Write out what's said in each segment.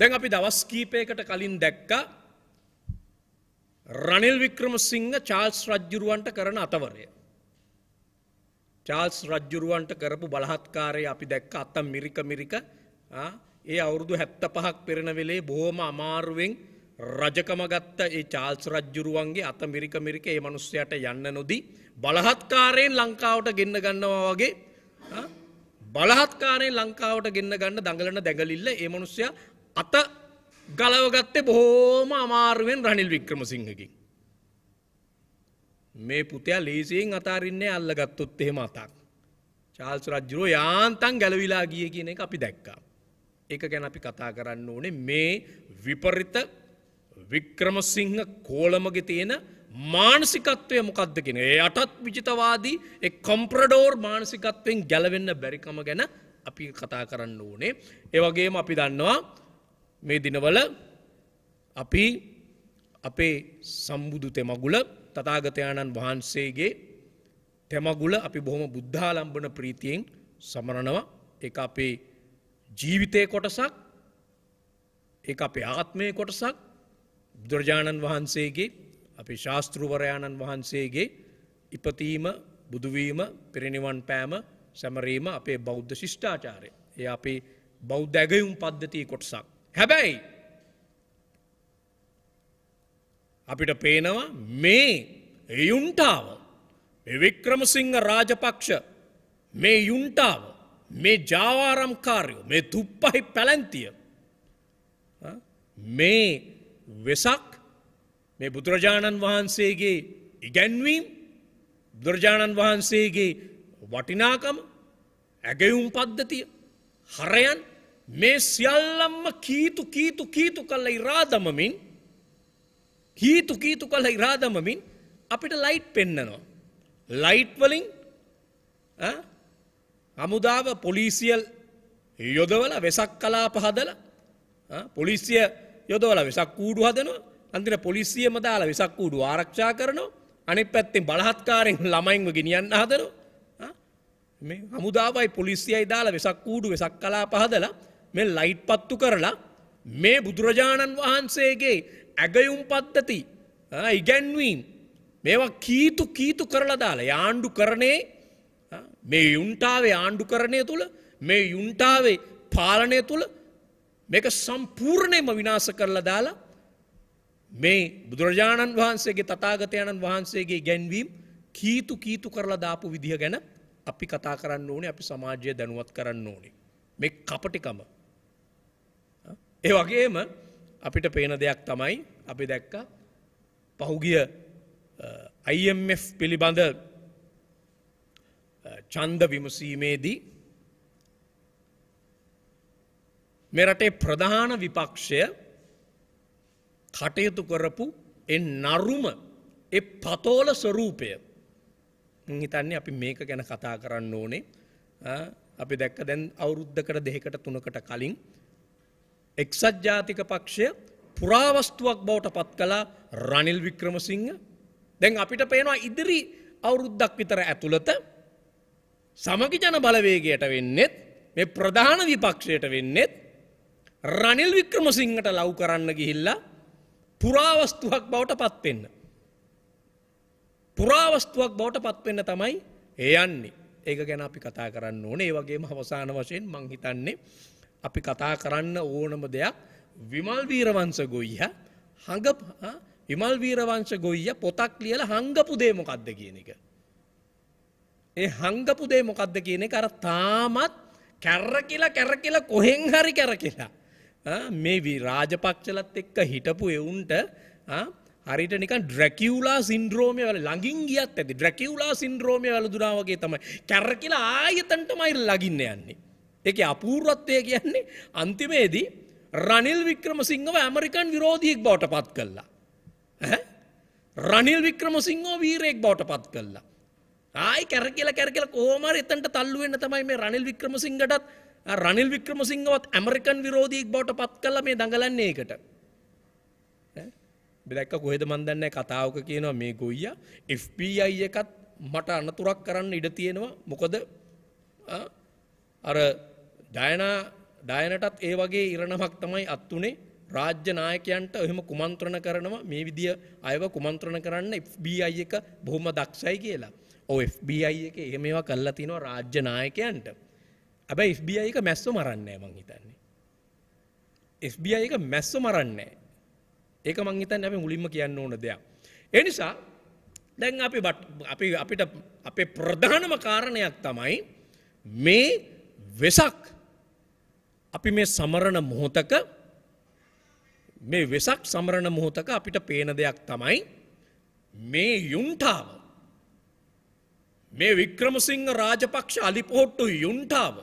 දැන් අපි දවස් කීපයකට කලින් දැක්ක රනිල් වික්‍රමසිංහ චාල්ස් රජ්ජුරුවන්ට කරන අතවරය. චාල්ස් රජ්ජුරුවන්ට කරපු බලහත්කාරය අපි දැක්ක අත්ත මිරික මිරික ඒ අවුරුදු හැත්ත පහක් පෙරෙන වෙලේ බොහෝම අමාරුවෙන් රජකම ගත්ත ඒ චාල්ස් රජ්ජුරුවන්ගේ අත මිරික මිරික ඒ මනුස්සයට යන්න නොදී බලහත්කාරයෙන් ලංකාවට ගෙන්න ගන්නවා වගේ බලහත්කාරයෙන් ලංකාවට ගෙන්න ගන්න දඟලන දැඟලිල්ල ඒ මනුස්සයා අත ගලවගත්තේ බොහෝම අමාරුවෙන් රනිල් වික්‍රමසිංහකින්. මේ පුතයා ලේසියෙන් අතාරින්නේ අල්ලගත්තොත් එහෙම අතක්. චාල්ස් රජ්ජුරෝ යාන්තම් ගැලවිලා ගිය කියන එක අපි දැක්කා. ඒක ගැන අපි කතා කරන්න ඕනේ මේ විපරිත වික්‍රමසිංහ කෝලමගේ තියෙන මානසිකත්වය මොකක්ද කියන. එයටත් විජිතවාදී ඒ කොම්ප්‍රඩෝර් මානසිකත්වයෙන් ගැලවෙන්න බැරිකම ගැන අපි කතා කරන්න ඕනේ. ඒ වගේම අපි දන්නවා මේ දිනවල අපි අපේ සම්බුදු තෙමගුල තතාගතයාණන් වහන්සේගේ තෙමගුල අපි බොහොම බුද්ධාලම්බන ප්‍රීතියෙන් සමරනවා එක අපේ ජීවිතය කොටසක් ඒ අපේ ආත්මය කොටසක් බුදුරජාණන් වහන්සේගේ අපේ ශාස්තෘවරයාණන් වහන්සේගේ ඉපතීම බුදුවීම පිරිනිවන් පෑම සැමරීම අපේ බෞද්ධ ශිෂ්ඨාචාරය. ඒ අපේ බෞද්ධ ඇගයුම් පද්ධතිය කොටසක්. හැබැයි අපිට පේනවා මේ යුන්ටාව වික්‍රමසිංහ රාජපක්ෂ මේ යුන්ටාව මේ ජාවාරම්කාරයෝ මේ තුප්පහි පැලැන්තිය මේ වෙසක් මේ බුදුරජාණන් වහන්සේගේ ඉගැන්වීම් බුදුරජාණන් වහන්සේගේ වටිනාකම ඇගයුම් පද්ධතිය හරයන් මේ සියල්ලම්ම කීතු කීතු කීතු කල්ල ඉරාදමමින් කීතු කීතු කල්ල ඉරාදමමින් අපිට ලයිට් පෙන්නනවා. ලයිට් වලින් අමුදාව පොලිසියල් යොදවල වෙසක් කලා පහදල පොලිසිය යොදවල වෙසක් කූඩු හදනවා අන්තිර පොලිසියම දාලා වෙසක් කූඩු ආරක්ෂා කරනවා අනිත් පැත්තෙන් බලහත්කාරයෙන් ළමයින්ව ගෙනියන්න හදනවා මේ හමුදාවයි පොලිසියයි දාලා වෙසක් කූඩු වෙසක් කලා පහදලා මේ ලයිට් පත්තු කරලා මේ බුදුරජාණන් වහන්සේගේ ඇගයුම් පද්ධති ඉගැන්වීම් මේවා කීතු කීතු කරලා දාලා ආණ්ඩු කරනේ මේ යුන්ටාවේ ආණ්ඩු කරණය තුළ මේ යුන්ටාවේ පාලනය තුළ මේක සම්පූර්ණයම විනාශ කරලා දාලා මේ බුදුරජාණන් වහන්සේගේ තථාගතයන්න් වහන්සේගේ ගැන්වීම් කීතු කීතු කරලා දාපු විදිහ ගැන අපි කතා කරන්න ඕනේ අපි සමාජය දැනුවත් කරන්න ඕනේ මේ කපටිකම ඒ වගේම අපිට පේන දෙයක් තමයි අපි දැක්ක පහුගිය IMF පිළිබඳ චන්ද විමසීමේදී මෙරටේ ප්‍රධාන විපක්ෂය කටයුතු කරපු එ නරුම එ පතෝල ස්වරූපය හිතන්නේ අපි මේක ගැන කතා කරන්න ඕනේ අපි දැක්ක දැන් අවුරුද්ධකට දෙකට තුනකට කලින් එක්සත් ජාතික පක්ෂය පුරාවස්තුවක් බවට පත් කලා රනිල් වික්‍රමසිංහ දැන් අපිට පේනවා ඉදිරි අවුරුද්දක් විතර ඇතුළත සමගි ජන බලවේගයට වෙන්නෙත් මේ ප්‍රධාන විපක්ෂයට වෙන්නෙත් රනිල් වික්‍රමසිංහට ලව් කරන්න ගිහිල්ලා පුරාවස්තුවක් බවට පත්වෙන්න. පුරාවස්තුවක් බවට පත්වෙන්න තමයි ඒ යන්නේ ඒක ගැන අපි කතා කරන්න ඕනේ ඒ වගේම අවසාන වශයෙන් මං හිතන්නේ අපි කතා කරන්න ඕනම දෙයක් විමල් වීරවංශ ගොයිය හඟ විමල් වීරවංශ ගොයිය පොතක් ලියලා හංගපු දේ මොකද්ද කියන එක. ඒ හංගපු දේ මොකද්ද කියන එක අර තාමත් කැරර කියලා කැර කියලා කොහෙන් හරි කැර කියලා. මේ රාජපක්ෂලත් එක්ක හිටපු එවුන්ට හරිට නිකන් ඩ්‍රැකියුලා සින්ද්‍රෝමය වල ළඟින් ගියත් ඇති ඩ්‍රැකියුලා සින්ද්‍රෝමය වල දුනා වගේ තමයි කැර කියලා ආයතනටමයි ළඟින්න යන්නේ. එක අපූර්වත්වය කියන්නේ අන්තිමේදී රනිල් වික්‍රමසිංහව ඇමරිකන් විරෝධීෙක් බවට පත් කල්ලා. රනිල් වික්‍රමසිංහෝ වීරයෙක් බවට පත් කල්ලා. ආයි කැරකිල කැරකිල කෝමර එතන්ට තල්ලුවෙන්න තමයි මේ රනිල් වික්‍රමසිංහටත් රනිල් වික්‍රමසිංහවත් ඇමරිකන් විරෝධීෙක් බවට පත් කල මේ දඟලන්නේ එකට. බෙදැක්ක කොහෙද මන්දන්න කතාවක කියනවා මේ ගොයිය FPI එකත් මට අනතුරක් කරන්න ඉඩ තියෙනවා මොකද අර ජයනා ඩයනටත් ඒ වගේ ඉරණමක් තමයි අත්තුනේ රාජ්‍ය නායකයන්ට එහෙම කුමන්ත්‍රණ කරනවා මේ විදිය අයව කුමන්ත්‍රණ කරන්න FBI එක බොහොම දක්ෂයි කියලා. ඔව් FBI එක එහෙම ඒවා කරලා තිනවා රාජ්‍ය නායකයන්ට. හැබැයි FBI එක මැස්සෝ මරන්නේ නැහැ මං හිතන්නේ. FBI එක මැස්සෝ මරන්නේ නැහැ. ඒක මං හිතන්නේ අපි මුලින්ම කියන්න ඕන දෙයක්. ඒ නිසා දැන් අපි අපි අපිට අපේ ප්‍රධානම කාරණයක් තමයි මේ වෙසක් අපි මේ සමරණ මොහොතක මේ වෙසක් සමරණ මොහොතක අපිට පේන දෙයක් තමයි මේ යුන්ටාව මේ වික්‍රමසිංහ රාජපක්ෂ අලිපොට්ටු යුන්ටාව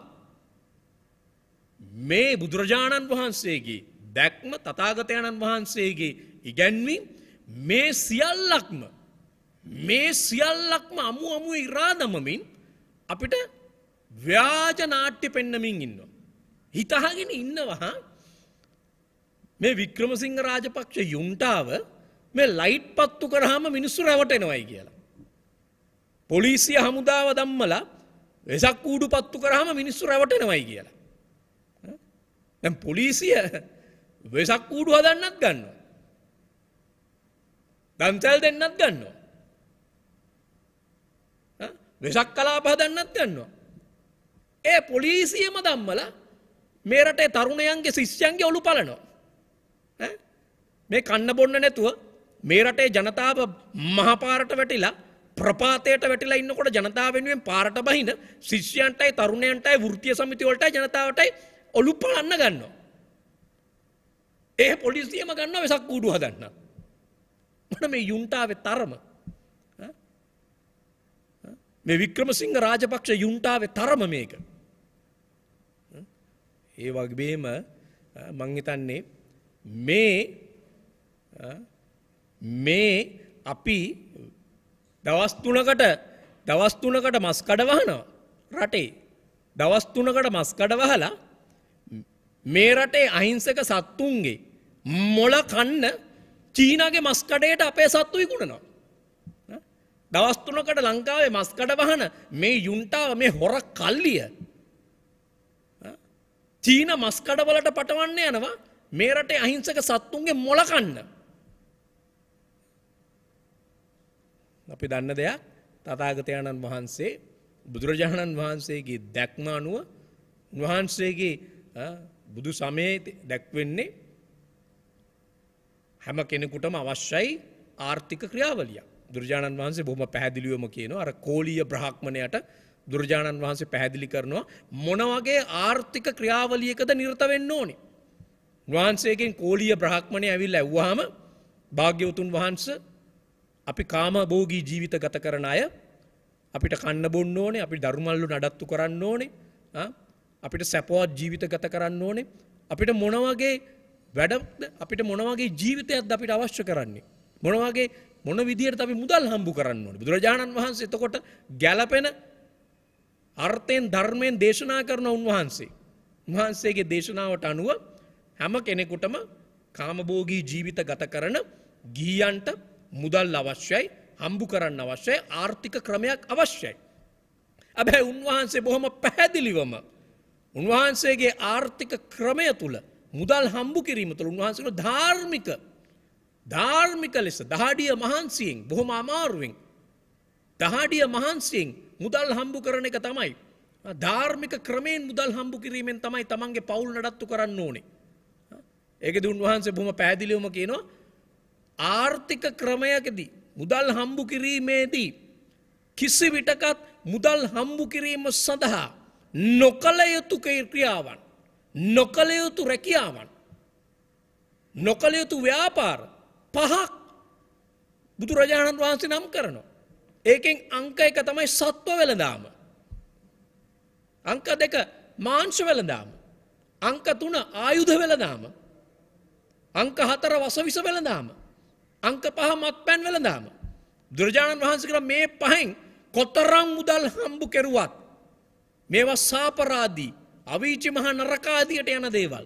මේ බුදුරජාණන් වහන්සේගේ දැක්ම තථාගතයන්න් වහන්සේගේ ඉගැන්වීම මේ සියල්ලක්ම මේ සියල්ලක්ම අමු අමු ඉරා දමමින් අපිට ව්‍යාජ නාට්‍ය පෙන්නමින් ඉන්නවා හිතහගෙන ඉන්නවා මේ වික්‍රමසිංහ රාජපක්ෂ යුන්ටාව මේ ලයිට් පත්තු කරහම මිනිස්සු රැවටෙනවයි කියලා. පොලිසිය හමුදාව දම්මලා වෙසක් කූඩු පත්තු කරහම මිනිස්සු රැවටෙනවයි කියලා. දැන් පොලිසිය වෙසක් කූඩු හදන්නත් ගන්නවා. දන්තැල් දෙන්නත් ගන්නවා. වෙසක් කලාප හදන්නත් ගන්නවා. ඒ පොලිසියම දම්මලා මේ රටේ තරුණයන්ගේ ශිෂ්‍යයන්ගේ ඔලු පලනවා. මේ කන්න බොන්න නැතුව මේ රටේ ජනතාව මහපාරට වැටිලා ප්‍රපාතයට වැටිලා ඉන්නකොට ජනතාව වෙනුවෙන් පාරට බහින ශිෂ්‍යයන්ටයි තරුණයන්ටයි වෘත්තීය සමිති වලටයි ජනතාවටයි ඔලු පලන්න ගන්නවා. ඒ පොලිසියම ගන්නවා වෙසක් කූඩු හදන්න. මොන මේ යුන්ටාවේ තරම මේ වික්‍රමසිංහ රාජපක්ෂ යුන්ටාවේ තරම මේක. ඒ වගේම මං හිතන්නේ මේ මේ අපි දවස් තුනකට දවස් තුනකට මස් කඩ වහනවා රටේ දවස් තුනකට මස් කඩ වහලා මේ රටේ අහිංසක සත්තුන්ගේ මොළ කන්න චීනගේ මස් කඩේට අපේ සත්තු විකුණනවා දවස් තුනකට ලංකාවේ මස් කඩ වහන මේ යුන්ටාව මේ හොර කල්ලිය චීන මස්කඩවලට පටවන්න යනවා මේ රටේ අහිංසක සත්තුන්ගේ මොලකන්න. අපි දන්න දෙයක් තථාගතයන්න් වහන්සේ බුදුරජාණන් වහන්සේගේ දැක්ම අනුව වහන්සේගේ බුදු සමයේ දැක්වෙන්නේ හැම කෙනෙකුටම අවශ්‍යයි ආර්ථික ක්‍රියාවලිය. බුදුරජාණන් වහන්සේ බොහොම පැහැදිලිවම කියනවා අර කෝලීය බ්‍රහ්මණයට බුදුරජාණන් වහන්සේ පැහැදිලි කරනවා මොන වගේ ආර්ථික ක්‍රියාවලියකද නිරත වෙන්න ඕනේ. වහන්සේගෙන් කෝලීය බ්‍රහ්මණය ඇවිල්ලා ඇව්වහම භාග්‍යවතුන් වහන්ස අපි කාම භෝගී ජීවිත ගත කරන අය අපිට කන්න බොන්න ඕනේ අපි ධර්මල්ලු නඩත්තු කරන්න ඕනේ අපිට සැපවත් ජීවිත ගත කරන්න ඕනේ අපිට මොන වගේ වැඩ අපිට මොන වගේ ජීවිතයක්ද අපිට අවශ්‍ය කරන්නේ මොන වගේ මොන විදියට අපි මුදල් හම්බු කරන්න ඕනේ බුදුරජාණන් වහන්සේ එතකොට ගැළපෙන අර්ථයෙන් ධර්මයෙන් දේශනා කරන උන්වහන්සේ. උන්වහන්සේගේ දේශනාවට අනුව හැම කෙනෙකුටම කාමභෝගී ජීවිත ගත කරන ගීයන්ට මුදල් අවශ්‍යයි හම්බු කරන්න අවශ්‍යයි ආර්ථික ක්‍රමයක් අවශ්‍යයි. ඇබැයි උන්වහන්සේ බොහොම පැහැදිලිවම උන්වහන්සේගේ ආර්ථික ක්‍රමය තුළ මුදල් හම්බු කිරීම තුළ උන්වහන්සේට ධාර්මික ධාර්මික ලෙස දහඩිය මහන්සියෙන් බොහොම අමාරුවෙන් දහඩිය මහන්සියෙන් මුදල් හම්බු කරන එක තමයි. ධාර්මික ක්‍රමයෙන් මුදල් හම්බු කිරීමෙන් තමයි තමන්ගේ පවුල් නඩත්තු කරන්න ඕනේ. ඒකද උන්වහන්සේ බොහොම පැහැදිලිවම කියනවා ආර්ථික ක්‍රමයකදී මුදල් හම්බු කිරීමේදී කිසි විටකත් මුදල් හම්බු කිරීම සඳහා නොකල යුතු ක්‍රියාවන් නොකල යුතු රැකියාවන් නොකල යුතු ව්‍යාපාර පහක් බුදුරජාණන් වහන්සේ නම් කරනවා ඒකෙන් අංක එක තමයි සත්ව වෙළඳාම. අංක දෙක මාංශ වෙළඳාම. අංක තුන ආයුධ වෙළඳාම. අංක හතර වසවිස වෙළඳාම. අංක පහ මත්පැන් වෙළඳාම. දුරජාණන් වහන්සේ කියලා මේ පහෙන් කොතරම් මුදල් හම්බු කෙරුවත් මේවා සාපරාදී අවීචි මහා නරකාදියට යන දේවල්.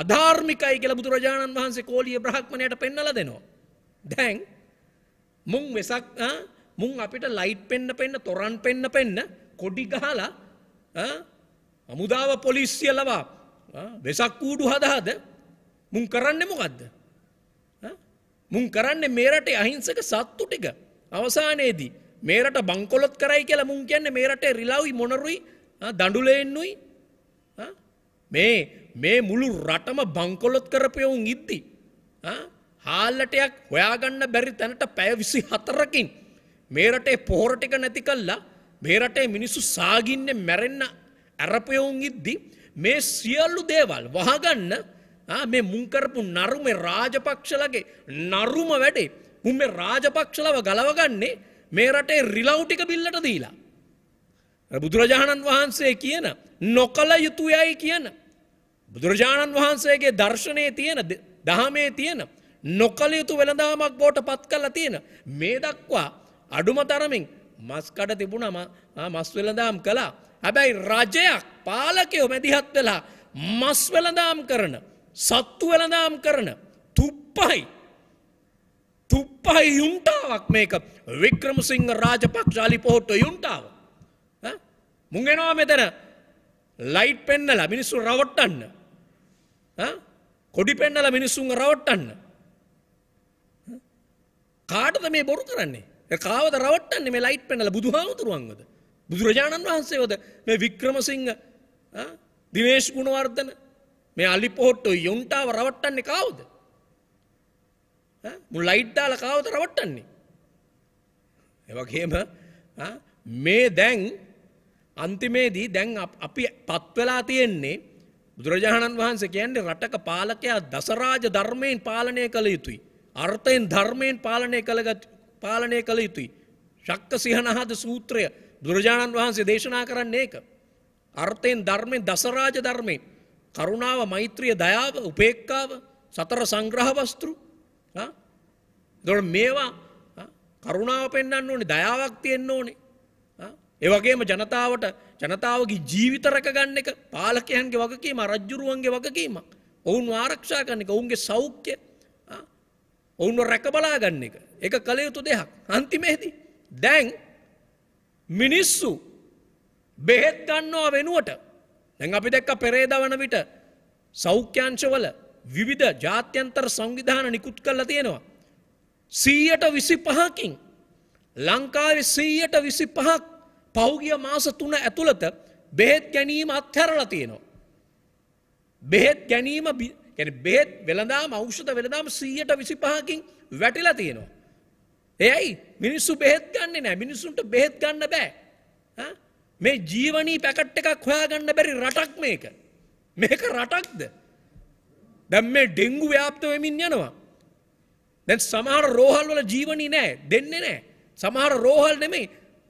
අධාර්මිකයි කියලා බුදුරජාණන් වහන්සේ කෝලිය බ්‍රහ්මණයට පෙන්වලා දෙනවා. දැන් මුං වෙසක් මුං අපිට ලයිට් පෙන්න පෙන්න තොරන් පෙන්න පෙන්න කොඩි ගහලා අමුදාව පොලිස්සිය ලවා වෙසක් කූඩු හදහද මුං කරන්නේ මොකද්ද? මුං කරන්නේ මේ රටේ අහිංසක සත්තු ටික අවසානයේදී මේ රට බංකොලොත් කරයි කියලා මුං කියන්නේ මේ රටේ රිලව්යි මොනරුයි දඬුලෙන්නුයි මේ මේ මුළු රටම බංකොලොත් කරපෙවුන් ඉද්දි ආල්ලටයක් හොයාගන්න බැරි තැනට පැය විසි හතරකින් මේ රටේ පොහොර ටික නැති කළා මේ රටේ මිනිස්සු සාගින්නේ මැරෙන්න අරපයවුන් ඉද්දි මේ සියලු දේවල් වහගන්න මේ මුන් කරපු නරුමේ රාජපක්ෂලගේ නරුම වැඩේ මුන් මේ රාජපක්ෂලව ගලවගන්නේ මේ රටේ රිලව් ටික බිල්ලට දීලා බුදුරජාණන් වහන්සේ කියන නොකල යුතුයයි කියන බුදුරජාණන් වහන්සේගේ දර්ශනයේ තියෙන දහමේ තියෙන නොකළ යුතු වෙළඳාමක් බෝට පත් කරලා තියෙන. මේ දක්වා අඩුම තරමින් මස්කඩ තිබුණම මස් වෙළඳාම් කළා. හැබැයි රජයක් පාලකයෝ මැදිහත් වෙලා මස් වෙළඳාම් කරන සත්තු වෙළඳාම් කරන තුප්පයි තුප්පයි යුන්ටාවක් මේක වික්‍රමසිංහ රාජපක්ෂාලි පොහොට්ට යුන්ටාව මුගෙනවා මෙතන ලයිට් පෙන්නලා මිනිස්සු රවට්ටන්න කොඩි පෙන්නලා මිනිස්සුන් රවට්ටන්න කාටද මේ බොරු කරන්නේ කාවද රවට්ටන්නේ මේ ලයිට් පැනල බුදු හාමුතුරුවන්ගද බුදුරජාණන් වහන්සේවද මේ වික්‍රමසිංහ දිනේශ් ගුණවර්ධන මේ අලිපෝට්ටෝ යොන්ටාව රවට්ටන්නේ කාවද මු ලයිට්ඩාල කාවද රවට්ටන්නේ එවගේම මේ දැන් අන්තිමේදී දැන් අපි පත්වෙලා තියෙන්නේ බුදුරජාණන් වහන්සේ කියන්නේ රටක පාලකයා දසරාජ ධර්මයෙන් පාලනය කළ යුතුයි අර්ථයෙන් ධර්මයෙන් පාලනය කළගත් පාලනය කළ යුතුයි. ශක්ක සිහනහද සූත්‍රය දුරජාණන් වහන්සේ දේශනා කරන්නේ ඒක. අර්ථයෙන් ධර්මයෙන් දසරාජ ධර්මයෙන් කරුණාව මෛත්‍රිය දයාව උපේක්කාව සතර සංග්‍රහ වස්තෘ දොට මේවා කරුණාව පෙන්න්න ඕනේ දයාවක් තියෙන්න්න ඕනේ ඒවගේම ජනතාවට ජනතාවගේ ජීවිත රැකගන්න එක පාලකයන්ගේ වගකීම රජ්ජුරුවන්ගේ වගකීමක් ඔවුන් ආරක්ෂා කරන එක ඔවුන්ගේ සෞඛ්‍ය ඔවුන්ව රැකබලා ගන්න එක. එක කළ යුතු දෙයක්. අන්තිමේදී දැන් මිනිස්සු බෙහෙත් ගන්නවා වෙනුවට දැන් අපි දැක්ක පෙරේදා වන විට සෞඛ්‍යංශවල විවිධ ජාත්‍යන්තර සංවිධාන නිකුත් කරලා තියෙනවා. සීයට විසි පහකින් ලංකාව සීයට විසි පහක් පෞගිය මාස තුන ඇතුළත බෙහෙත් ගැනීම අත්හැරලා තියෙනවා. බෙහෙත් ගැනීම කැන බෙත් වෙළඳාම අවෂධ වෙළදාම සීයට විසි පහකින් වැටිලා තියෙනවා. එයයි මිනිස්සු බෙහෙත් ගන්න නෑ මිනිස්සුන්ට බෙහෙත් ගන්න බෑ. මේ ජීවනී පැකට් එකක් හොයාගන්න බැරි රටක් මේක. මේක රටක්ද. දැම් මේ ඩෙංගු ව්‍යාප්ත වෙමින් යනවා. දැන් සමහර රෝහල් වල ජීවනී නෑ දෙන්නේ නෑ. සමහර රෝහල් නෙමේ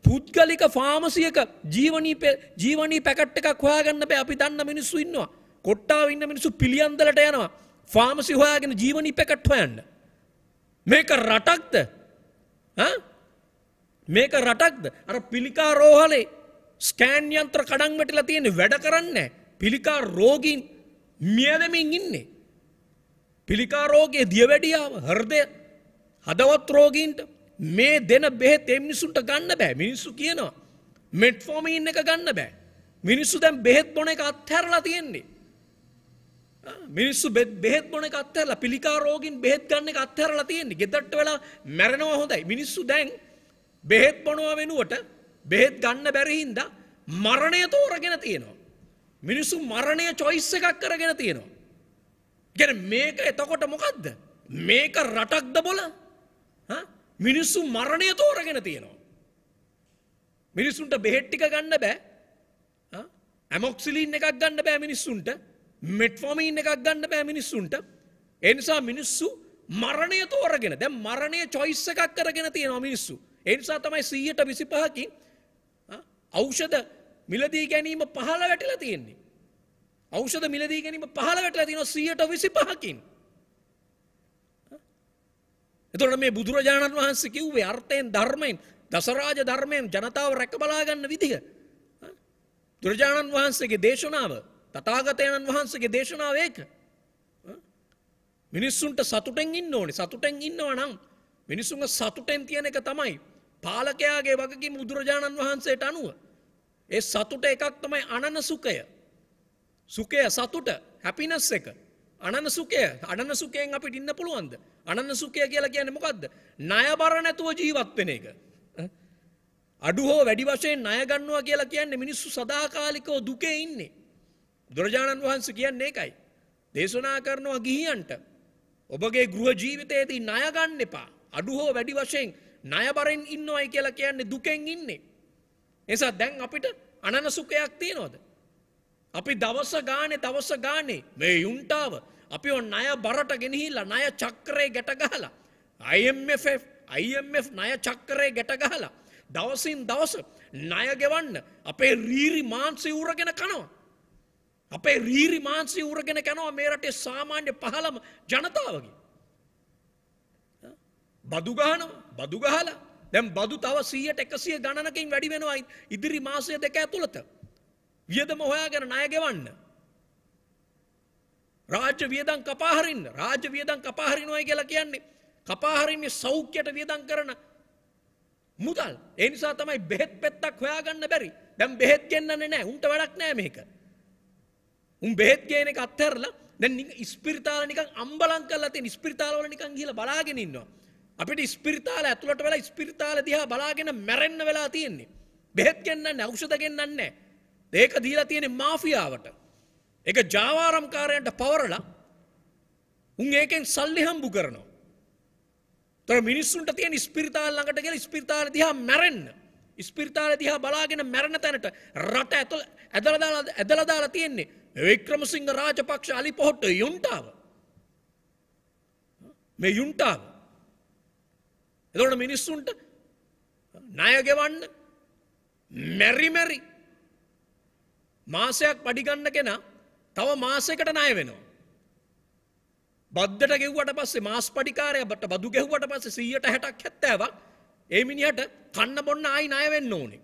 පුද්ගලික ෆාමසියක ජීවනී පැකට් එකක් හොයාගන්න බෑ අපි දන්න මිනිස්සු ඉන්නවා. කොට්ටාව ඉන්න මිනිස්සු පිළියන්දලට යනවා ෆාමසි හොයාගෙන ජීවනී පැකට් හොයන්න. මේක රටක්ද? මේක රටක්ද? අර පිළිකා රෝහලේ ස්කෑන් යන්ත්‍ර කඩන් වැටිලා තියෙන වැඩ කරන්නේ පිළිකා රෝගීන් මියැලෙමින් ඉන්නේ. පිළිකා රෝගයේ දියවැඩියාව, හෘදය, හදවත් රෝගීන්ට මේ දෙන බෙහෙත් ඒ මිනිසුන්ට ගන්න බෑ. මිනිස්සු කියනවා මෙට්ෆෝමින් එක ගන්න බෑ. මිනිස්සු දැන් බෙහෙත් බොන එක අත්හැරලා තියෙන්නේ. මිනිස්සු බෙහෙත් බොන එක අත්හැරලා පිළිකා රෝගින් බෙහෙත් ගන්න එක අත්හැරලා තියෙන්නේ. ගෙදරට වෙලා මැරෙනවා හොඳයි. මිනිස්සු දැන් බෙහෙත් බොනවා වෙනුවට බෙහෙත් ගන්න බැරි හින්දා මරණය තෝරගෙන තියෙනවා. මිනිස්සු මරණය choice එකක් කරගෙන තියෙනවා. කියන්නේ මේක එතකොට මොකද්ද? මේක රටක්ද බොල? හා මිනිස්සු මරණය තෝරගෙන තියෙනවා. මිනිස්සුන්ට බෙහෙත් ටික ගන්න බෑ. ඇමොක්සිලින් එකක් ගන්න බෑ මිනිස්සුන්ට. මෙට්ෆෝමීන් එකක් ගන්න බෑ මිනිස්සුන්ට එනිසා මිනිස්සු මරණය තෝරගෙන දැ මරණය චොයිස්ස එකක් කරගෙන තියෙනවා මිනිස්සු එනිසා තමයි සීයට විසි පහකින් අෞෂධ මිලදී ගැනීම පහළ වැටිලා තියෙන්නේ අෞෂධ මිලදී ගැනීම පහළ වැටලා තියෙනවා සීයට විසි පහකින් එතකොට මේ බුදුරජාණන් වහන්සේ කිව්වේ අර්ථයෙන් ධර්මයෙන් දසරාජ ධර්මයෙන් ජනතාව රැක බලා ගන්න විදිහ දුරජාණන් වහන්සේගේ දේශනාව තතාගතයණන් වහන්සගේ දේශනාව ඒක. මිනිස්සුන්ට සතුටෙන් ඉන්න ඕනි සතුටෙන් ඉන්නවා නම් මිනිසුන් සතුටෙන් තියෙන එක තමයි පාලකයාගේ වගකින් බුදුරජාණන් වහන්සේට අනුව. ඒ සතුට එකක් තමයි අනන සුකය. සුකය සතුට හැපිනස් එක. අනන සුකය අනන සුකයෙන් අපිට ඉන්න පුළුවන්ද. අනන සුකය කියලා කියන්නේ මොකක්ද. ණයබර නැතුව ජීවත් වෙන එක. අඩු හෝ වැඩි වශයෙන් ණය ගන්නවා කියලා කියන්නේ මිනිස්සු සදාකාලිකව දුකේ ඉන්නේ. දුරජාණන් වහන්ස කියන්න එකයි. දේශනා කරනවා ගිහියන්ට. ඔබගේ ගෘහ ජීවිතයේදී ණයගන්න එපා. අඩු හෝ වැඩි වශයෙන් ණයබරෙන් ඉන්නවයි කියලා කියන්නේ දුකෙන් ඉන්නේ. නිසා දැන් අපිට අනන සුඛයක් තියනවද? අපි දවස ගානේ දවස ගානේ මේ යුන්ටාව අපි ඔය ණය බරට ගෙනහිලා ණය චක්‍රේ ගැට ගහලා IMF IMF ණය චක්‍රේ ගැට ගහලා දවසින් දවස ණය ගෙවන්න අපේ රීරි මාංශය උරගෙන කනවා. අපේ රීරි මාන්සි උරගෙන කැනවා මේ රටේ සාමාන්‍ය පහළම ජනතාවගේ. බදුගානම බදුගහල දැම් බදු තව සීයට එකසිය ගණනකින් වැඩි වෙනවා ඉදිරි මාසය දෙක ඇතුළත. වියදම හොයාගෙන ණය ගෙවන්න. රාජ්‍ය වියදම් කපාහරින්න රාජ්‍ය වියදම් කපාහරිනවයි කියලා කියන්නේ කපාහරින්නේ සෞඛ්‍යයට වියදම් කරන මුදල්. ඒ නිසා තමයි බෙහෙත් පෙත්තක් හොයාගන්න බැරි. දැන් බෙහෙත් ගෙන්නන්නේ නැහැ. උන්ට වැඩක් නැහැ මේක. උන් බෙහෙත් ගේන එක අත්හැරලා දැන් ඉස්පිරිතාල නිකන් අම්බලම් කරලා තියෙන ඉස්පිරිතාල වල නිකන් ගිහලා බලාගෙන ඉන්නවා. අපිට ඉස්පිරිතාල ඇතුළට වෙලා ඉස්පිරිතාල දිහා බලාගෙන මැරෙන්න වෙලා තියෙන්නේ. බෙහෙත් ගෙන්නන්නේ ඖෂධ ගෙන්නන්නේ ඒක දීලා තියෙන්නේ මාෆියාවට. ඒක ජාවාරම්කාරයන්ට පවරලා උන් ඒකෙන් සල්ලි හම්බු කරනවා. තොර මිනිස්සුන්ට තියෙන ඉස්පිරිතාල ළඟට ගිහලා ඉස්පිරිතාල දිහා මැරෙන්න. ඉස්පිරිතාල දිහා බලාගෙන මැරෙන තැනට රට ඇතුළ ඇදලා දාලා ඇදලා දාලා තියෙන්නේ. වික්‍රමසිංහ රාජපක්ෂ අලිපොහොට්ට යුන්ටාව. මේ යුන්ටාව. එදොට මිනිස්සුන්ට ණයගෙවන්න මැරිමැරි මාසයක් පඩිගන්න කෙන තව මාසයකට ණය වෙනවා. බද්ධට ගෙව්වට පස්සේ මාස් පඩිකාරයට බදු ගෙව්වට පස්සේ 100ට 60ක් 70ක් ඒ මිනිහට කන්න බොන්න ආයි ණය වෙන්න ඕනේ.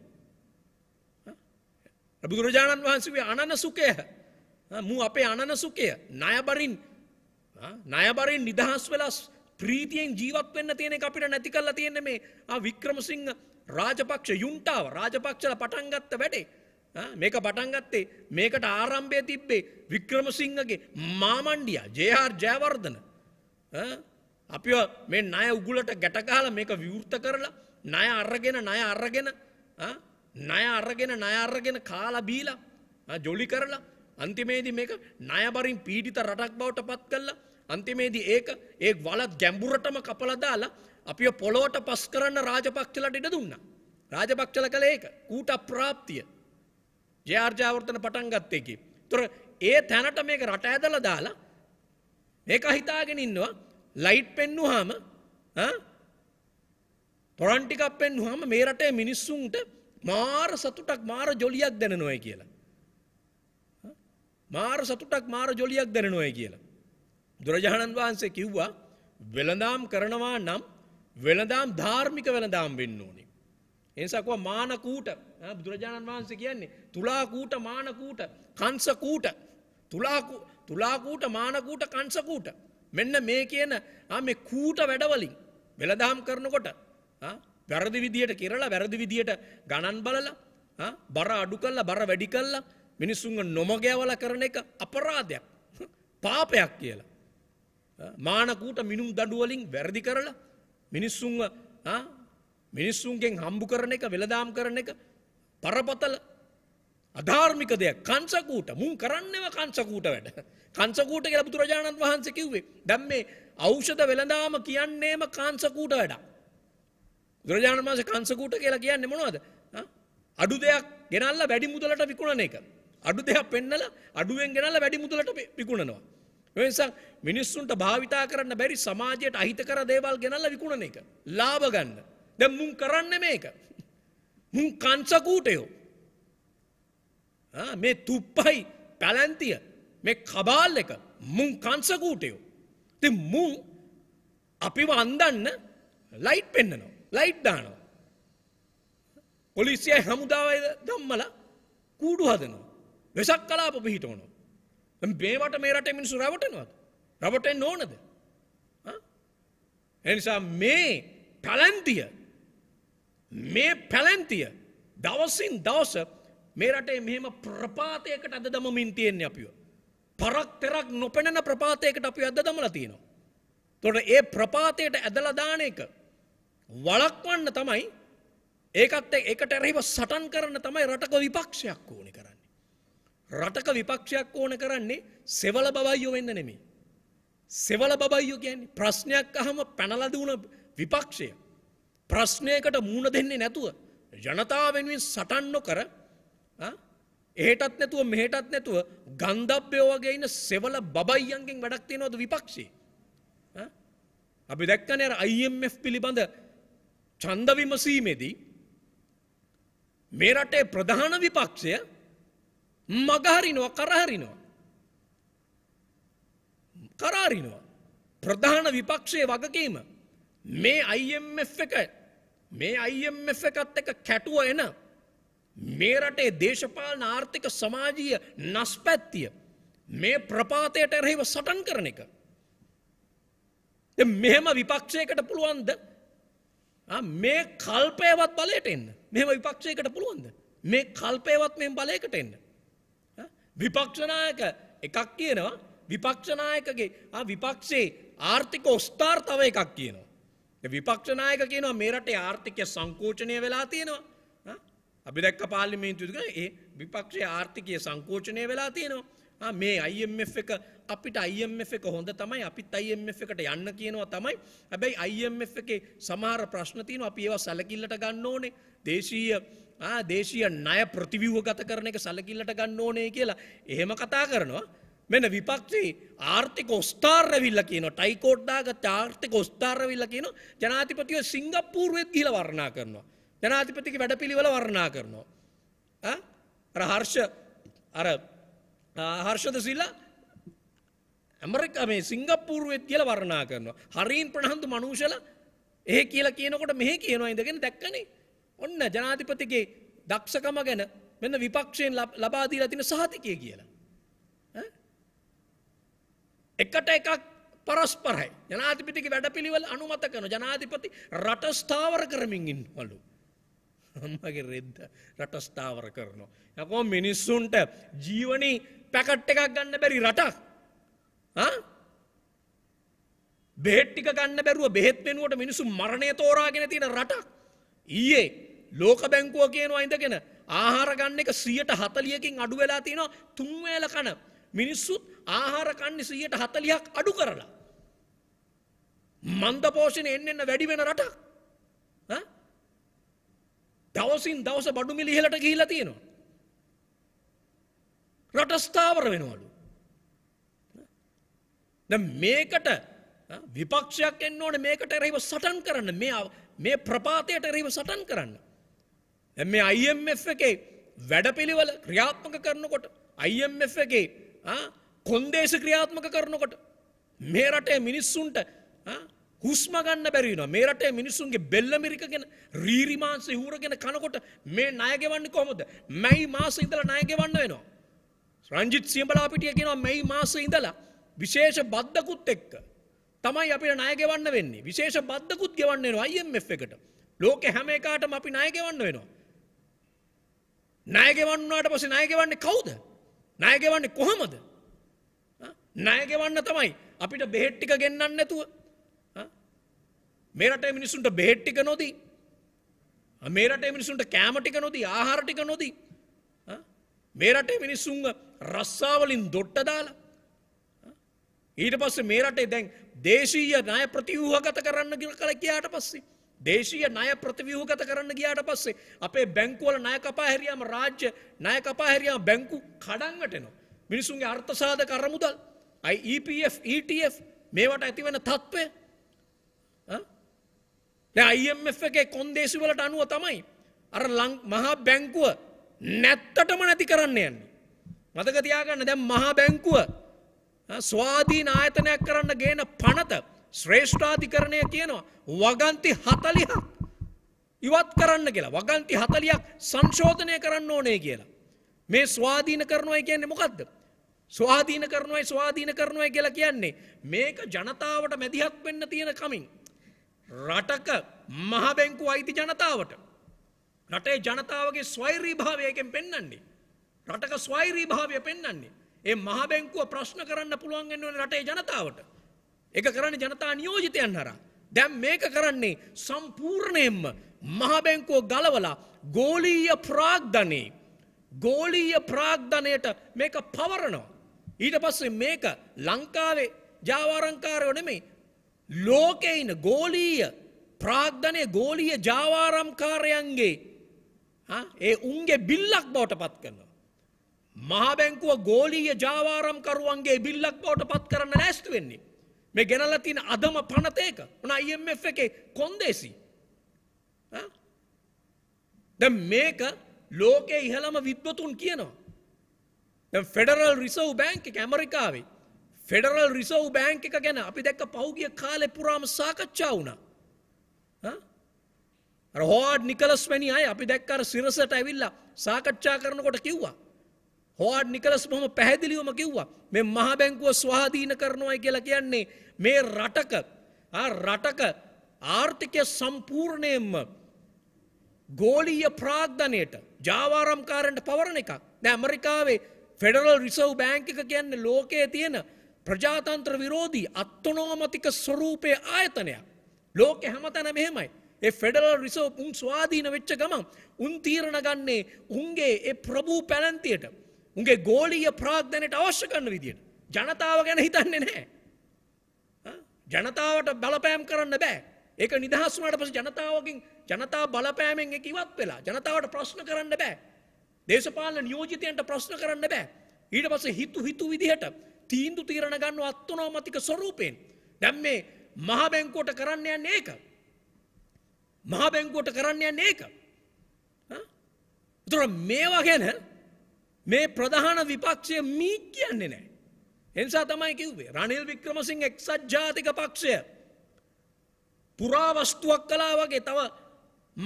බුදුරජාණන් වහන්සේගේ අනන සුඛය Ah, මූ අපේ අනන සුකය ණයබරින් ah, ණයබරින් නිදහස් වෙලා ප්‍රීතියෙන් ජීවත් වෙන්න තියෙන එක අපිට නැති කරලා තියෙන්නේ මේ ah, වික්‍රමසිංහ රාජපක්ෂ යුන්ටාව රාජපක්ෂලා පටන් ගත්ත වැඩේ. මේක පටන්ගත්තේ මේකට ආරම්භය තිබ්බේ වික්‍රමසිංහගේ මාමණ්ඩිය ජයාර් ජයවර්ධන අපි මේ නය උගුලට ගැටකාල මේක විවෘත කරලා නය අරගෙන නය අරගෙන නය අරගෙන නය අරගෙන කාලා බීලා ජොලි කරලා අන්තිමේදී මේක ණයබරින් පීඩිත රටක් බවට පත් කළා. අන්තිමේදී ඒක ඒ වලත් ගැඹුරටම කපලා දාලා අපිව පොළොවට පස් කරන්න රාජපක්ෂලට ඉඩ දුන්නා. රාජපක්ෂල කළේ ඒක. කූට ප්‍රාප්තිය. ජයාර්ජාවර්තන පටන් ගත්ත එකේ. ඒතර ඒ තැනට මේක රට ඇදලා දාලා මේක හිතාගෙන ඉන්නවා ලයිට් පෙන්නුවාම ඈ ටොරන්ටිකක් පෙන්නුවාම මේ රටේ මිනිස්සුන්ට මාර සතුටක් මාර ජොලියක් දැනෙනවා කියලා. මාර සතුටක් මාර ජොලියක් දැනෙනොය කියලා. දුරජාණන් වහන්සේ කිව්වා වෙළඳාම් කරනවා නම් වෙළඳාම් ධාර්මික වෙළඳාම් වෙන්න ඕනේ. එනිසාකවා මානකූට බුදුරජාණන් වහන්සේ කියන්නේ තුලාකූට මානකූට කංසකූට තුලාකූට මානකූට කංසකූට මෙන්න මේ කියන මේ කූට වැඩවලින් වෙළදාම් කරනකොට වැරදි විදියට කෙරලා වැරදි විදියට ගණන් බලලා බර අඩු කල්ලා බර වැඩි කල්ලා මිනිස්සුන්ග නොමගෑවල කරන එක අපරාධයක් පාපයක් කියලා. මානකූට මිනුම් දඩුවලින් වැරදි කරලා මිනිස්සුන් මිනිස්සුන්ගෙන් හම්බු කරන එක වෙළදාම් කරන එක පරපතල අධාර්මික දෙයක් කංසකූට මුන් කරන්නව කංසකූට වැඩ කංසකූට කියලා බුදුරජාණන් වහන්සේ කිව්වේ දැන් මේ ඖෂධ වෙළඳාම කියන්නේම කංසකූට වැඩ බුදුරජාණන් වහන්සේ කංසකූට කියලා කියන්නේ මොනවද අඩු දෙයක් ගෙනල්ලා වැඩි මුදලට විකුණන එක අඩු දෙයක් පෙන්නලා අඩුවෙන් ගෙනල්ලා වැඩි මුදලට විකුණනවා. ඒ නිසා මිනිස්සුන්ට භාවිතා කරන්න බැරි සමාජයට අහිතකර දේවල් ගෙනල්ලා විකුණන එක. ලාභ ගන්න. දැන් මුන් කරන්නේ මේක. මුන් කංශකූටයෝ. ආ මේ තුප්පයි පැලැන්තිය මේ කබාල් එක මුන් කංශකූටයෝ. ඉතින් මුන් අපිව අන්දන්න ලයිට් පෙන්නනවා. ලයිට් දානවා. පොලිසිය හමුදාවයි දම්මලා කූඩු හදනවා. වෙසක් කලාප පිහිටවනවා. මේවට මේ රටේ මිනිස්සු රවටනවද? රවටෙන්න ඕනද? එනිසා මේ පැලැන්තිය මේ පැලැන්තිය දවසින් දවස මේ රටේ මෙහෙම ප්‍රපාතයකට අද දමමින් තියෙන්නේ අපිව. පරක්තරක් නොපෙනෙන ප්‍රපාතයකට අපි අද දමලා තියෙනවා. එතකොට ඒ ප්‍රපාතයට ඇදලා දාන එක වළක්වන්න තමයි ඒකත් එකට එරෙහිව සටන් කරන්න තමයි රටක විපක්ෂයක් ඕනේ. රටක විපක්ෂයක් ඕන කරන්නේ සෙවල බවයියෝ වෙන්න නෙමේ. සෙවල බබයියෝ කියන්නේ ප්‍රශ්නයක් අහම පැනලද වුණ විපක්ෂය. ප්‍රශ්නයකට මූුණ දෙන්නේ නැතුව. ජනතාව වෙනුවෙන් සටන්න කර එහෙටත් නැතුව මෙහෙටත් නැතුව ගන්ධබ්‍යෝ වගේ ඉන්න සෙවල බබයියන්ගෙන් වැඩක් තියෙනවද විපක්ෂේ. අපි දැක්කනේ අර IMF පිළිබඳ ඡන්ද විමසීමේදී මේ රටේ ප්‍රධාන විපක්ෂය මගහරිනවා කරහරිනවා. කරාරිනවා. ප්‍රධාන විපක්ෂයේ වගකීම මේ IMF එක මේ IMF එකත් එක කැටුව එන මේ රටේ දේශපාලන ආර්ථික සමාජීය නස්පැත්තිය මේ ප්‍රපාතයට එරෙහිව සටන් කරන එක. මෙහෙම විපක්ෂයකට පුළුවන්ද මේ කල්පයවත් බලයට එන්න මෙහෙම විපක්ෂයකට පුළුවන්ද මේ කල්පයවත් මෙම බලයකට එන්න විපක්ෂනායක එකක් කියනවා විපක්ෂනායකගේ විපක්ෂේ ආර්ථික ඔස්ථාර් තව එකක් කියනවා. විපක්ෂනායක කියනවා මේ රටේ ආර්ථිකය සංකෝචනය වෙලා තියෙනවා. අපි දැක්ක පාර්ලිමේන්තුවේ ඒ විපක්ෂයේ ආර්ථිකය සංකෝචනය වෙලා තියෙනවා. මේ IMF එක අපිට IMF එක හොඳ තමයි අපිත් IMF එකට යන්න කියනවා තමයි. හැබැයි IMF එකේ සමහර ප්‍රශ්න තියෙනවා අපි ඒවා සැලකිල්ලට ගන්න ඕනේ. දේශීය ආ දේශීය ණය ප්‍රතිව්‍යුහගත කරන එක සැලකිල්ලට ගන්න ඕනේ කියලා එහෙම කතා කරනවා. මෙන විපක්ෂයේ ආර්ථික ඔස්ථාරවිල්ල කියන ටයිකෝඩ්ඩාගත් ආර්ථික ඔස්ථාරවිල්ල කියන ජනාතිපතිව සිංගප්පූරුවෙත් ගිහිල වර්ණා කරනවා. ජනාතිපතික වැඩපිළිවෙල වර්ණා කරනවා. අර හර්ෂ අර හර්ෂද සිල්ලා ඇමරිකා මේ සිංගප්පූරුවෙත් කියලා වර්ණනා කරනවා. හරීන් ප්‍රනාන්දු මනුෂල එහෙ කියලා කියනකොට මෙහෙ කියනවා ඉඳගෙන දැක්කනේ. ඔන්න ජනාධිපතිගේ දක්ෂකම ගැන මෙන්න විපක්ෂයෙන් ලබා දීලා තියෙන සහතිකය කියලා. එකට එකක් පරස්පරයි. ජනාධිපතිගේ වැඩපිළිවෙල අනුමත කරන ජනාධිපති රට ස්ථාවර කරමින් ඉන්නවලු. අම්මගේ රෙද්ද රට ස්ථාවර කරනවා. යකෝ මිනිස්සුන්ට ජීවනී පැකට් එකක් ගන්න බැරි රටක් බෙහෙට්ටික ගන්න බැරුව බෙහෙත් වෙනුවට මිනිසු මරණය තෝරාගෙන තියෙන රටක් ඊයේ ලෝක බැංකුව කියනවා ඉඳගෙන ආහාර ගන්න එක සියයට හතලියකින් අඩු වෙලා තියෙනවා තුන්වේල කන මිනිස්සුත් ආහාර කන්නේ සියයට හතලියක් අඩු කරලා මන්ද පෝෂණ එන්න එන්න වැඩි වෙන රටක් දවසින් දවස බඩු මිලිහෙලට ගිහිලා තියෙනවා රටස්ථාවර වෙනවලු. මේකට විපක්ෂයක් එන්න ඕන මේකට රහිව සටන් කරන්න මේ ප්‍රපාතයට රහිව සටන් කරන්න. මේ IMF එකේ වැඩපිළිවල ක්‍රියාත්මක කරනකොට IMF එකේ කොන්දේශ ක්‍රියාත්මක කරනකොට මේ රටේ මිනිස්සුන්ට හුස්ම ගන්න බැරි වෙනවා. මේ රටේ මිනිස්සුන්ගේ බෙල්ල මිරිකගෙන රීරි මාංශ ඉහුරගෙන කනකොට මේ ණය ගෙවන්නේ කොහොමද? මැයි මාසේ ඉඳලා ණය ගෙවන්න වෙනවා. රංජිත් සියඹලාපිටිය කියනවා මෙයි මාසේ ඉඳලා විශේෂ බද්දකුත් එක්ක තමයි අපිට ණය ගෙවන්න වෙන්නේ. විශේෂ බද්දකුත් ගෙවන්න වෙනවා IMF එකට. ලෝකේ හැම එකකටම අපි ණය ගෙවන්න වෙනවා. ණය ගෙවන්න උනාට පස්සේ ණය ගෙවන්නේ කවුද? ණය ගෙවන්නේ කොහමද? ණය ගෙවන්න තමයි අපිට බෙහෙත් ටික ගෙන්නන්න නැතුව මේ රටේ මිනිසුන්ට බෙහෙත් ටික නොදී මේ රටේ මිනිසුන්ට කෑම ටික නොදී ආහාර ටික නොදී මේ රටේ මිනිස්සුන්ව රස්සාවලින් දොට්ට දාලා ඊට පස්සේ මේ රටේ දැන් දේශීය ණය ප්‍රතිව්‍යුහගත කරන්න කියලා කියාට පස්සේ දේශීය ණය ප්‍රතිව්‍යුහගත කරන්න ගියාට පස්සේ අපේ බැංකුවල ණය කපා හැරියාම රාජ්‍ය ණය කපා හැරියාම බැංකු කඩංගට එනවා මිනිසුන්ගේ අර්ථසාධක අරමුදල් IEPF ETF මේවට ඇති වෙන තත්ත්වය දැන් IMF එකේ කොන්දේසි වලට අනුව තමයි අර මහා බැංකුව නැත්තටම නැති කරන්න යන්න. මතක තියාගන්න දැන් මහා බැංකුව ස්වාධීන ආයතනයක් කරන්න ගේන පනත ශ්‍රේෂ්ඨාධිකරණය කියනවා වගන්ති 40ක් ඉවත් කරන්න කියලා. වගන්ති 40ක් සංශෝධනය කරන්න ඕනේ කියලා. මේ ස්වාධීන කරනවා කියන්නේ මොකද්ද? ස්වාධීන කරනවායි ස්වාධීන කරනවායි කියලා කියන්නේ මේක ජනතාවට මැදිහත් වෙන්න තියෙන කමින් රටක මහ බැංකුව අයිති ජනතාවට රටේ ජනතාවගේ ස්වෛරීභාවයකෙන් පෙන්වන්නේ. රටක ස්වෛරීභාවය පෙන්වන්නේ. ඒ මහ බැංකුව ප්‍රශ්න කරන්න පුළුවන් වෙන රටේ ජනතාවට. ඒක කරන්නේ ජනතා නියෝජිතයන් හරහා. දැන් මේක කරන්නේ සම්පූර්ණයෙන්ම මහ බැංකුව ගලවලා ගෝලීය ප්‍රාග්ධනයේ ගෝලීය ප්‍රාග්ධනයට මේක පවරනවා. ඊට පස්සේ මේක ලංකාවේ ජාවාරංකාරයෝ නෙමෙයි ලෝකේ ඉන්න ගෝලීය ප්‍රාග්ධනයේ ගෝලීය ජාවාරම්කාරයන්ගේ ඒ උන්ගේ බිල්ලක් බවට පත් කරනවා. මහාබැංකුව ගෝලීය ජාවාරම්කරුවන්ගේ බිල්ලක් බවට පත් කරන්න නැස්තු වෙන්නේ. මේ ගෙනල තින අදම පනතේක උන IMF එකේ කොන්දේසි. දැ මේක ලෝකෙ ඉහළම විද්වතුන් කියනවා. දැ ෆෙඩරල් රිසව් බෑංක ඇමරිකාවේ. ෆෙඩරල් රිසව් බෑංක එක ගැන අපි දැක්ක පෞගිය කාලෙ පුරාම සාකච්ඡා වුණා. රහෝඩ් නිකලස් වැනි අය අපි දැක්කර සිරසට ඇවිල්ලා සාකච්ඡා කරනකොට කිව්වා. හෝඩ් නිකලස් බොහොම පැහැදිලිවම කිව්වා මේ මහ බැංකුව ස්වාධීන කරනවායි කියලා කියන්නේ මේ රටක ආ රටක ආර්ථිකය සම්පූර්ණයෙන්ම ගෝලීය ප්‍රාග්ධනයට ජාවාරම්කාරන්ට පවරණ එකක්. දැන් ඇමරිකාවේ ෆෙඩරල් රිසර්ව් බැංක් එක කියන්නේ ලෝකයේ තියෙන ප්‍රජාතන්ත්‍ර විරෝධී අත්නෝමතික ස්වරූපයේ ආයතනයක්. ලෝකෙ හැමතැන මෙහෙමයි. ඒ ෆෙඩරල් රිසෝ උන් ස්වාධීන වෙච්ච ගමන් උන් තීරණ ගන්නේ උන්ගේ ඒ ප්‍රභූ පැලන්තියට උන්ගේ ගෝලීය ප්‍රාග්ධනයට අවශ්‍ය කරන විදියට ජනතාව ගැන හිතන්නේ නැහැ. ජනතාවට බලපෑම් කරන්න බෑ. ඒක නිදහස් වුණාට පස්සේ ජනතාවගෙන් ජනතා බලපෑමෙන් ඒක ඉවත් වෙලා ජනතාවට ප්‍රශ්න කරන්න බෑ. දේශපාලන නියෝජිතයන්ට ප්‍රශ්න කරන්න බෑ. ඊට පස්සේ හිතු හිතු විදිහට තීන්දුව తీරන ගන්නව අත්නෝමතික ස්වරූපයෙන්. දැන් මේ මහ බැංකුවට කරන්න යන්නේ ඒක. මහා බැංකුවට කරන්න යන්න ඒක. තුර මේවා ගැන මේ ප්‍රධාන විපක්ෂය මී කියන්නේ නෑ. එනිසා තමයි කිව්වේ රනිල් වික්‍රමසිං එක්සත් ජාතික පක්ෂය පුරාවස්තුවක් කලා වගේ තව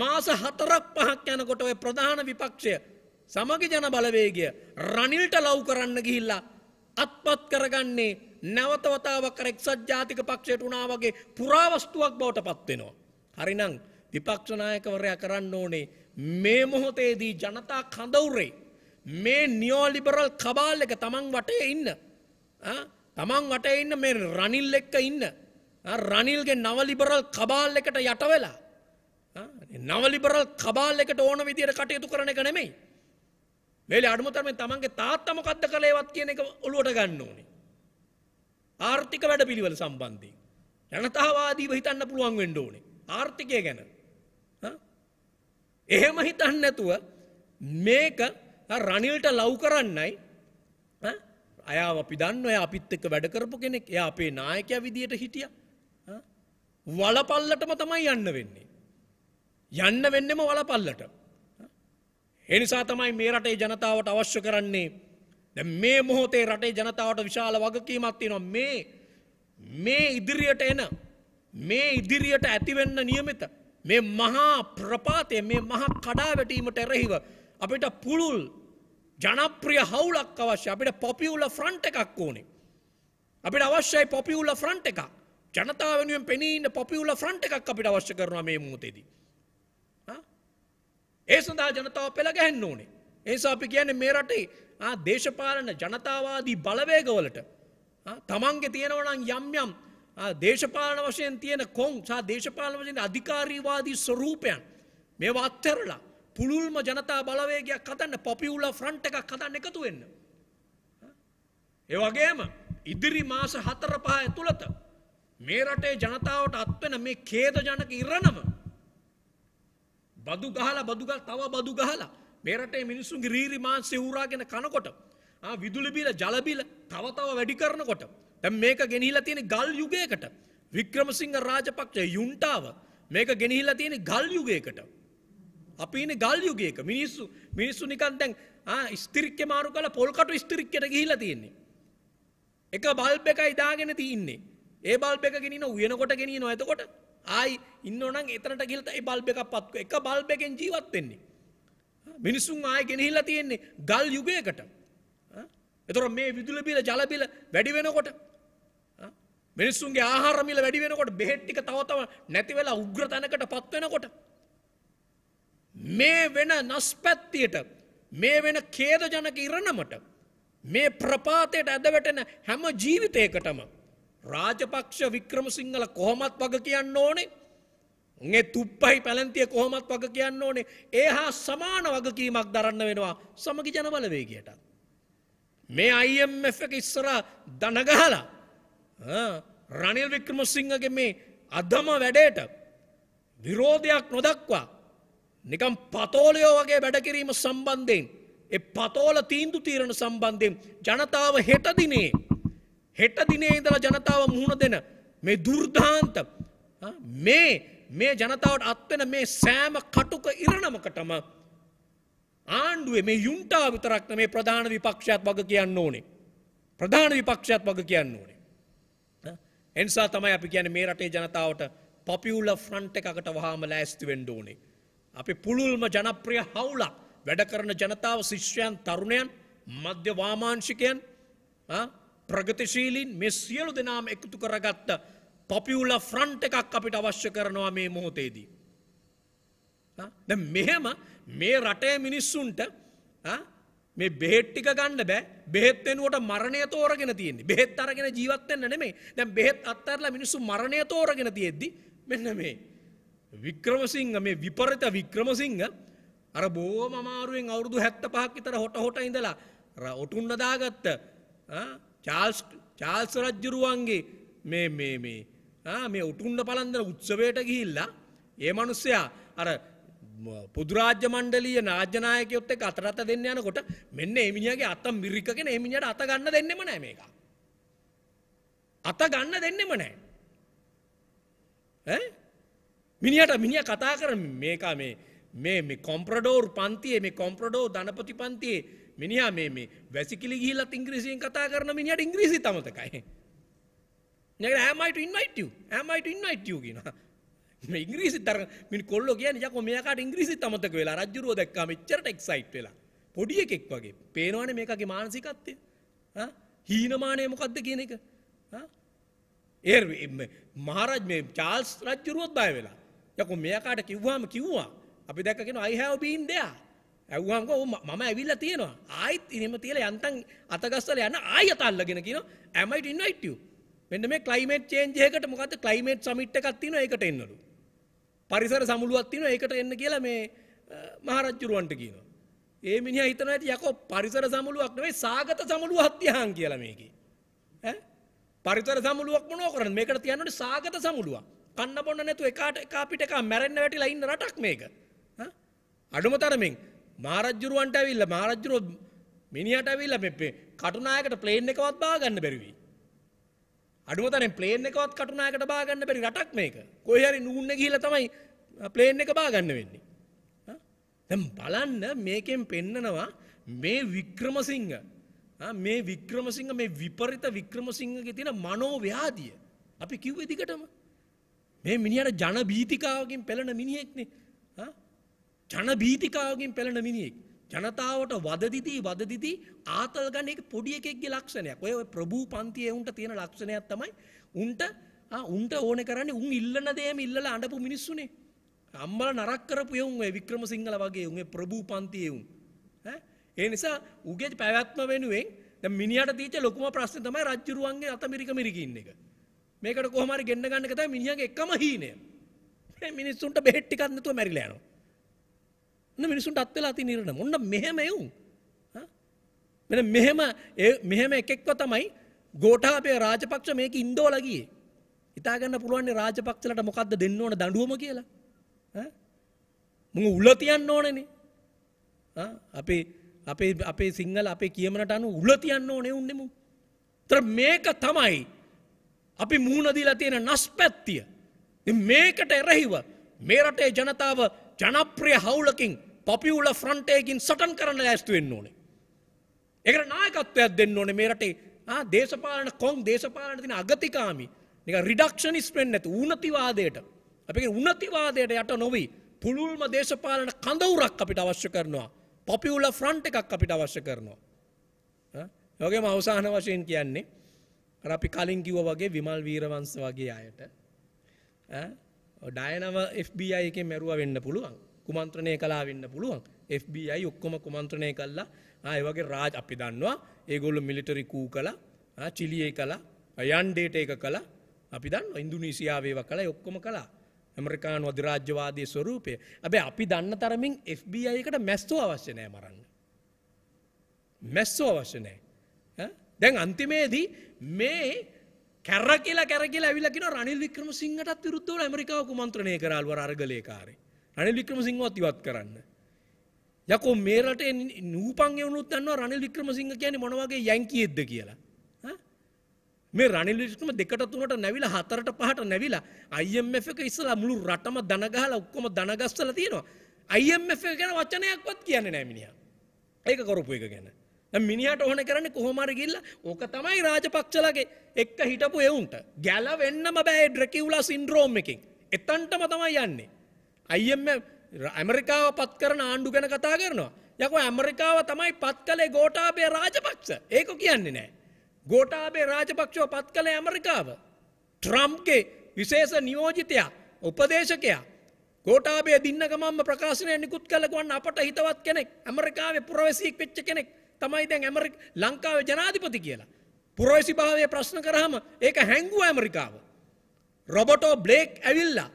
මාස හතරක් පහක් යනකොට ඔය ප්‍රධාන විපක්ෂය සමග ජන බලවේගය රනිල්ට ලව් කරන්න ගිහිල්ලා අත්පත් කරගන්නේ නැවතවතාවක් කර එක්සත් ජාතික පක්ෂයට වුණා වගේ පුරාවස්තුවක් බවට පත්වෙනවා. හරිනං විපක්ෂනායකවරයා කරන්න ඕනේ මේ මොහොතේදී ජනතා කඳවුරේ මේ නියෝලිබරල් කබාල් එක තමන් වටේ ඉන්න තමන් වටේ ඉන්න මේ රනිල් එක්ක ඉන්න රනිල්ගේ නවලිබරල් කබාල් එකට යට වෙලා නවලිබරල් කබාල් එකට ඕන විදියට කටයුතු කරන එක නෙමෙයි මේලේ අඩුමතරමෙන් තමන්ගේ තාත්තා මොකද්ද කළේවත් කියන එක ඔලුවට ගන්න ඕනේ ආර්ථික වැඩපිළිවෙල සම්බන්ධයෙන් ජනතාවාදීව හිතන්න පුළුවන් වෙන්න ඕනේ ආර්ථිකය ගැන එහෙම හිතන්න නැතුව මේක රනිල්ට ලව් කරන්නයි අයාව අපි දන්න ඔය අපිත් එක්ක වැඩ කරපු කෙනෙක් එයා අපේ නායකයා විදියට හිටියා. වලපල්ලටම තමයි යන්න වෙන්නේ. යන්න වෙන්නෙම වලපල්ලට. ඒ නිසා තමයි මේ රටේ ජනතාවට අවශ්‍ය කරන්නේ දැන් මේ මොහොතේ රටේ ජනතාවට විශාල වගකීමක් තියෙනවා මේ මේ ඉදිරියට එන මේ ඉදිරියට ඇතිවෙන්න નિયમિત මේ මහා ප්‍රපාතය මේ මහා කඩාවැටීමට එරෙහිව අපිට පුළුල් ජනප්‍රිය හවුලක් අවශ්‍ය අපිට පොපියුල ෆ්‍රන්ට් එකක් ඕනේ. අපිට අවශ්‍යයි පොපියුල ෆ්‍රන්ට් එකක්. ජනතාව වෙනුවෙන් පෙනී ඉන්න පොපියුල ෆ්‍රන්ට් එකක් අපිට අවශ්‍ය කරනවා මේ මොහොතේදී. ඒ සඳහා ජනතාව පෙළ ගැහෙන්න ඕනේ. ඒ නිසා අපි කියන්නේ මේ රටේ ආ දේශපාලන ජනතාවාදී බලවේගවලට තමන්ගේ තියෙනවා නම් යම් යම් දේශපාලන වශයෙන් තියෙන කොන් සහ දේශපාලන වශයෙන් අධිකාරීවාදී ස්වරූපයන් මේවා අත්හැරලා පුළුල්ම ජනතා බලවේගයක් හදන්න පොපියුලර් ෆ්‍රන්ට් එකක් හදන්න එකතු වෙන්න. ඒ වගේම ඉදිරි මාස 4 5 ඇතුළත මේ රටේ ජනතාවට අත්වෙන මේ ඛේද ජනක ඉරණම බදු ගහලා බදු ගහලා තව බදු ගහලා මේ රටේ මිනිස්සුන්ගේ රීරි මාංශය ඌරාගෙන කනකොට ආ විදුලි බිල ජල බිල තව තව වැඩි කරනකොට දැන් මේක ගෙනහිලා තියෙන ගල් යුගයකට වික්‍රමසිංහ රාජපක්ෂ යුන්ටාව මේක ගෙනහිලා තියෙන ගල් යුගයකට අපි ඉන්නේ ගල් යුගයක මිනිස්සු මිනිස්සු නිකන් දැන් ආ ස්ත්‍රික්ක මාරු කරලා පොල්කටු ස්ත්‍රික්කයට ගිහිලා තියෙන්නේ එක බල්බ් එකයි දාගෙන තින්නේ ඒ බල්බ් එක ගෙනිනවා උයනකොට ගෙනිනවා එතකොට ආයි ඉන්නවනම් එතනට ගිහිල්ලා ඒ බල්බ් එකක් පත්ක එක බල්බ් එකෙන් ජීවත් වෙන්නේ මිනිසුන් ආයි ගෙනහිලා තියෙන්නේ ගල් යුගයකට එතොර මේ විදුල බිල ජලබිල වැඩි වෙනකොට මිනිස්සුන්ගේ ආහාරමිල වැඩි වෙනකොට බෙහෙට්ටික තවතව නැති වෙලා උග්‍ර තැනකට පත්වෙනකොට. මේ වෙන නස්පැත්තියට මේ වෙන කේදජනක ඉරණමට මේ ප්‍රපාතයට ඇදවැටෙන හැම ජීවිතයකටම රාජපක්ෂ වික්‍රම සිංහල කොහොමත් වග කියන්න ඕනේ ඒ තුප්පයි පැලන්තිය කොහොමත් වග කියන්න ඕනේ ඒ හා සමාන වගකීමක් දරන්න වෙනවා සමගි ජනබලවේගයටත්. මේ අයිF එක ඉස්සර දනගහලා රනිල් වික්‍රමසිංහගේ මේ අදම වැඩේට විරෝධයක් නොදක්වා නිකම් පතෝලයෝ වගේ වැඩකිරීම සම්බන්ධයෙන් ඒ පතෝල තීන්දු තීරණ සම්බන්ධයෙන් ජනතාව හෙට දිනේ හෙට දිනේ ඉඳලා ජනතාව මුහුණ දෙන මේ දුර්දාන්ත මේ මේ ජනතාවට අත්වෙන මේ සෑම කටුක ඉරණමකටම ආණ්ඩුවේ මේ යුන්ටා විතරක් මේ ප්‍රධාන විපක්ෂයත් වග කියන්න ඕනේ. ප්‍රධාන විපක්ෂයත් වග කියන්න ඕනේ. එනිසා තමයි අපි කියන්නේ මේ රටේ ජනතාවට පොපියුලර් ෆ්‍රන්ට් එකකට වහාම ලෑස්ති වෙන්න ඕනේ. අපි පුළුල්ම ජනප්‍රිය හවුලක් වැඩ කරන ජනතාව ශිෂ්‍යයන් තරුණයන් මධ්‍ය වාමාංශිකයන් ප්‍රගතිශීලින් මේ සියලු දෙනාම එකතු කරගත්ත පොපියුලර් ෆ්‍රන්ට් එකක් අපිට අවශ්‍ය කරනවා මේ මොහොතේදී. දැන් මෙහෙම මේ රටේ මිනිස්සුන්ට මේ බෙහෙට්ටික ගන්න බෑ බෙහෙත් වෙනුවට මරණය තෝරගෙන තියෙන්නේ. බෙහෙත් අරගෙන ජීවත් වෙන්න නෙමෙයි. දැන් බෙහෙත් අත්හැරලා මිනිස්සු මරණය තෝරගෙන තියෙද්දි මෙන්න මේ වික්‍රමසිංහ මේ විපරිත වික්‍රමසිංහ අර බොහොම අමාරුවෙන් අවුරුදු 75ක් විතර හොට හොට ඉඳලා අර ඔටුන්න දාගත්ත චාල්ස් චාල්ස් රජුරුවන්ගේ මේ මේ මේ ආ මේ ඔටුන්න පළන්දර උත්සවයට ගිහිල්ලා ඒ මිනිස්සයා අර පොදුරාජ්‍ය මණ්ඩලීය නාජනායකයොත් එක්ක අතරත දෙන්න යනකොට මෙන්න මේ මිනිහාගේ අත මිරිකගෙන මේ මිනිහට අත ගන්න දෙන්නෙම නැහැ මේක. අත ගන්න දෙන්නෙම නැහැ. ඈ මිනිහට මිනිහා කතා කරන මේක මේ මේ මේ කොම්ප්‍රඩෝර් පන්තියේ මේ කොම්ප්‍රඩෝර් ධනපති පන්තියේ මිනිහා මේ මේ වැසිකිලි ගිහිල්ලත් ඉංග්‍රීසියෙන් කතා කරන මිනිහට ඉංග්‍රීසි තමතකයි. නේද am i to invite you am i to invite you කියනවා. මේ ඉංග්‍රීසි තර මින් කොල්ලෝ කියන්නේ යකෝ මෙයාට ඉංග්‍රීසි තමතක වෙලා රජ්ජුරුව දැක්කා මෙච්චරට එක්සයිට් වෙලා පොඩි එකෙක් වගේ පේනවනේ මේකගේ මානසිකත්වය ආ හීනමානය මොකද්ද කියන එක ආ ඒ මහරජ මේ චාල්ස් රජ්ජුරුවත් බය වෙලා යකෝ මෙයාට කිව්වාම කිව්වා අපි දැක්ක කියනවා I have been there ඇව්වාම්ක මම ඇවිල්ලා තියෙනවා ආයිත් ඉනෙම තියලා යන්තම් අතගස්සල යන ආයත අල්ලගෙන කියනවා am i invite you මෙන්න මේ climate change එකකට මොකද්ද climate summit එකක් තියෙනවා ඒකට එන්නලු පරිසර සමුළුවක් තියෙනවා ඒකට එන්න කියලා මේ මහරජුරවන්ට කියනවා. ඒ මිනිහා හිතනවා ඇති යකෝ පරිසර සමුළුවක් නෙවෙයි සාගත සමුළුවක් තියහන් කියලා මේකේ. ඈ පරිසර සමුළුවක් මොනව කරන්නේ? මේකට තියන්න ඕනේ සාගත සමුළුවක්. කන්න බොන්න නැතුව එකාට එක අපිට එක මැරෙන්න වැටිලා ඉන්න රටක් මේක. ඈ අඩුම තරමින් මහරජුරවන්ට ඇවිල්ලා මහරජුරෝ මිනිහාට ඇවිල්ලා මේ කටුනායකට ප්ලේන් එකවත් බාගන්න බැරි වෙයි. අඩුවතන ප්ලේන් එකවත් කටුනායකට බාගන්න බැරි රටක් මේක කොහරි නූන්න ගිහිල තමයි ප්ලේන් එක බාගන්න වෙන්නේ. දැම් බලන්න මේකෙන් පෙන්නනවා මේ වික්‍රමසිංහ මේ වික්‍රමසිංහ මේ විපරිත වික්‍රමසිංහගේ තියෙන මනෝව්‍යාදිය අපි කිව්ව දිකටම මේ මිනිහට ජන බීතිකාවකින් පෙළෙන මිනිහෙක්නේ ජන බීතිකාවකින් පෙළෙන මිනිහෙක් ජනතාවට වදදිදී වදදිදී ආතල් ගන්න එක පොඩි එකෙක්ගේ ලක්ෂණයක්. ඔය ඔය ප්‍රභූ පන්තියේ උන්ට තියෙන ලක්ෂණයක් තමයි උන්ට ආ උන්ට ඕනේ කරන්නේ උන් ඉල්ලන දේම ඉල්ලලා අඬපු මිනිස්සුනේ. අම්මලා නරක කරපු උන් ඔය වික්‍රමසිංහල වගේ උන් ඒ ප්‍රභූ පන්තියේ උන්. ඈ ඒ නිසා උගේ පැවැත්ම වෙනුවෙන් දැන් මිනිහට දීච්ච ලොකුම ප්‍රශ්නේ තමයි රජ්ජුරුවන්ගේ අත මිරික මිරික ඉන්න එක. මේකට කොහොම හරි ගෙන්න ගන්න එක තමයි මිනිහාගේ එකම හීනය. මේ මිනිස්සුන්ට බෙහෙත් ටිකක් නැතුව මැරිලා යනවා. ඔන්න මිනිසුන්ට අත් වෙලා තියෙන ඉරණම. ඔන්න මෙහෙම එවුන්. මෙන්න මෙහෙම මෙහෙම එකෙක්ව තමයි ගෝඨාභය රාජපක්ෂ මේක ඉන්දෝලා ගියේ. හිතාගන්න පුළුවන් රාජපක්ෂලට මොකද්ද දෙන්න ඕන දඬුවම කියලා. ඈ මම උල තියන්න ඕනනේ. ආ අපේ අපේ අපේ සිංහල අපේ කියමනට අනුව උල තියන්න ඕනේ උන්නේ මු. ඒතර මේක තමයි අපි මුහුණ දීලා තියෙන නස්පැත්තිය. මේකට එරෙහිව මේ රටේ ජනතාව ජනප්‍රිය හවුලකින් පොපියුල ෆ්‍රන්ට් එකකින් සටන් කරන්න ලෑස්ති වෙන්න ඕනේ. ඒකට නායකත්වයක් දෙන්න ඕනේ මේ රටේ. ආ දේශපාලන කොන් දේශපාලන දින අගතිකාමි. නිකන් රිඩක්ෂනිස්ට් වෙන්න නැතු උනතිවාදයට. අපි කියන උනතිවාදයට යට නොවි පුළුල්ම දේශපාලන කඳවුරක් අපිට අවශ්‍ය කරනවා. පොපියුල ෆ්‍රන්ට් එකක් අපිට අවශ්‍ය කරනවා. ආ ඒ වගේම අවසාන වශයෙන් කියන්නේ අර අපි කලින් කිව්වා වගේ විමල් වීරවංශ වගේ අයට ඈ ඩයනව FBI එකෙන් මැරුවා වෙන්න පුළුවන්. කුමන්ත්‍රණය කලා වෙන්න පුළුවන් FBI ඔක්කොම කුමන්ත්‍රණය කල්ලා ආය වගේ රාජ් අපි දන්නවා ඒගොල්ල මිලිටරි කූ කලා චිලියේ කලා අයන්ඩේට එක කලා අපි දන්න ඉන්දුනීසියාවේව කලා ඔක්කොම කලා ඇමරිකානු අධිරාජ්‍යවාදය ස්වරූපය ඇබැ අපි දන්න තරමින් FBI එකට මැස්තෝ අවශ්‍යනය මරන්න. මැස්සෝ අවශ්‍යනෑ. දැන් අන්තිමේදී මේ කැර කියලා කැරකිලා ඇවිලකින රනිල් වික්‍රම සිංහටත් විරුද්ධව ඇමරිකාව කුමන්ත්‍රණය කරල්ව අර්ගලේකාරේ. රනිල් වික්‍රමසිංහවත් ඉවත් කරන්න. යකෝ මේ රටේ නූපන් එවුනුත් දන්නවා රනිල් වික්‍රමසිංහ කියන්නේ මොන වගේ යැංකියෙක්ද කියලා. මේ රනිල් වික්‍රම දෙකට තුනට නැවිලා හතරට පහට නැවිලා IMF එක ඉස්සලා මුළු රටම දන ගහලා ඔක්කොම දන ගස්සලා තියෙනවා. IMF එක ගැන වචනයක්වත් කියන්නේ නැහැ මිනිහා. ඒක කරපු එක ගැන. දැන් මිනිහාට ඕන කරන්නේ කොහොම හරි ගිහිල්ලා ඕක තමයි රාජපක්ෂලගේ එක්ක හිටපු එවුන්ට. ගැලවෙන්නම බෑ ඩ්‍රකියුලා සින්ඩ්‍රෝම් එකෙන්. එතනටම තමයි යන්නේ. අයිම් ඇමරිකාව පත් කරන ආණ්ඩු ගැන කතා කරනවා. යක ඇමරිකාව තමයි පත් කළේ ගෝටාබේ රාජපක්ෂ ඒක කියන්නේ නෑ. ගෝටාබේ රාජපක්ෂෝ පත් කළ ඇමරිකාව. ට්‍රම්ගේ විශේෂ නියෝජිතයා උපදේශකයා ගෝටාබේ දින්නගමම්ම ප්‍රකාශනය නිකුත් කලගවන්න අපට හිතවත් කෙනෙක් ඇමරිකාවේ පුරවැසියෙක් වෙච්ච කෙනෙක් තමයි දැන් ඇමරි ලංකාවේ ජනාධිපති කියලා. පුරවැසි භාවය ප්‍රශ්න කරහම ඒක හැංගුව ඇමරිකාව. රොබටෝ බ්ලේක් ඇවිල්ලා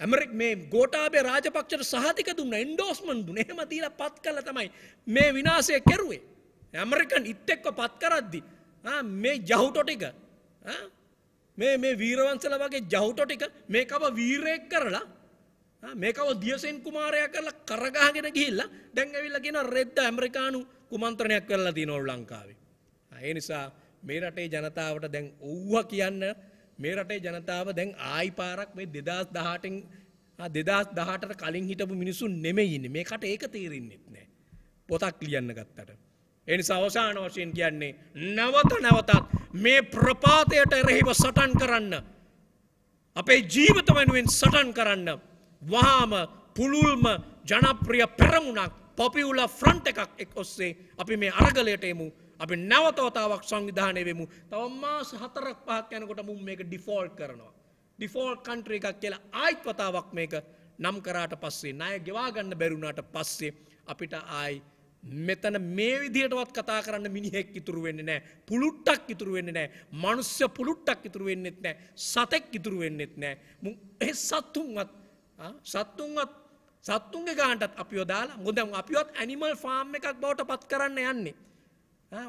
ඇමරික් මේ ගෝටාබේ රාජපක්ෂට සහතික දුන්න එන්ඩෝස්මන් දුන එහෙම දීලා පත් කළ තමයි මේ විනාශය කෙරුවේ ඇමරිකන් ඉත් එක්ක පත් කරද්දි මේ ජහුටෝ ටික මේ මේ වීරවංශල වගේ ජහුටෝ ටික මේකව වීරයෙක් කරලා මේකව දියසෙන් කුමාරයා කරලා කරගහගෙන ගිහිල්ලා දැන් ඇවිල්ලා කියන රෙද්ද ඇමරිකානු කුමන්ත්‍රණයක් කරලා තියෙනවා ලංකාවේ ඒ නිසා මේ රටේ ජනතාවට දැන් ඔව්වා කියන්න මේ රටේ ජනතාව දැන් ආයි පාරක් මේ 2018න් 2018ට කලින් හිටපු මිනිසුන් නෙමෙයි ඉන්නේ. මේකට ඒක තේරෙන්නේ නැහැ. පොතක් ලියන්න ගත්තට. ඒ නිසා අවසාන වශයෙන් කියන්නේ නැවත නැවතත් මේ ප්‍රපාතයට එරෙහිව සටන් කරන්න. අපේ ජීවිත වෙනුවෙන් සටන් කරන්න. වහාම පුළුල්ම ජනප්‍රිය පෙරමුණක් පොපියුලර් ෆ්‍රන්ට් එකක් එක් ඔස්සේ අපි මේ අරගලයට එමු. අපි නැවතවතාවක් සංවිධානය වෙමු තවම්මා සහතරක් පහක් යනකොට මුම් මේක ඩිෆෝල්් කරනවා. ඩිෆෝල් කන්ට්‍ර එකක් කියලා ආයිත්වතාවක් මේක නම් කරාට පස්සේ ණය ගෙවාගන්න බැරුණාට පස්සේ අපිට ආයි මෙතන මේ විදිහටවත් කතා කරන්න මිනිහෙක් ඉතුරු වෙන්නේ නැහැ. පුලුට්ටක් ඉතුරු වෙන්නේ නැහැ. මනුෂ්‍ය පුලුට්ටක් ඉතුරු වෙන්නේත් නැහැ. සතෙක් ඉතුරු වෙන්නේත් නැහැ. මේ සත්තුන්වත් සත්තුන්වත් සත්තුන්ගේ ගානටත් අපිව දාලා මොකද අපිවත් ඇනිමල් ෆාම් එකක් බවට පත් කරන්න යන්නේ.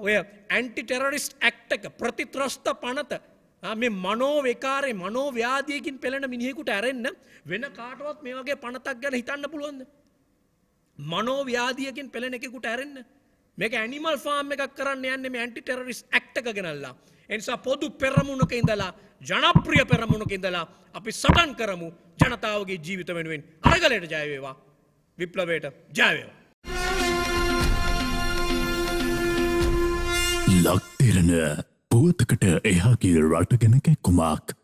ඔය ඇන්ටි ටෙරරිස්ට් ඇක්ට එක ප්‍රතිත්‍රස්ත පනත මේ මනෝ වෙකාරේ මනෝ ව්‍යාධියකින් පෙළෙන මිනිහෙකුට ඇරෙන්න වෙන කාටවත් මේ වගේ පනතක් ගැන හිතන්න පුළුවන්ද? මනෝ ව්‍යාධියකින් පෙළෙන එකෙකුට ඇරෙන්න මේක ඇනිමල් ෆාම් එකක් කරන්න යන්නේ මේ ඇන්ටි ටෙරරිස්ට් ඇක්ට් එක ගෙනල්ලා. ඒ නිසා පොදු පෙරමුණක ඉඳලා ජනප්‍රිය පෙරමුණක ඉඳලා අපි සටන් කරමු ජනතාවගේ ජීවිත වෙනුවෙන්. අරගලයට ජය වේවා. විප්ලවයට ජය වේවා. පෙළන පුවතකට එහාගේ රට ගැන කැක්කුමක්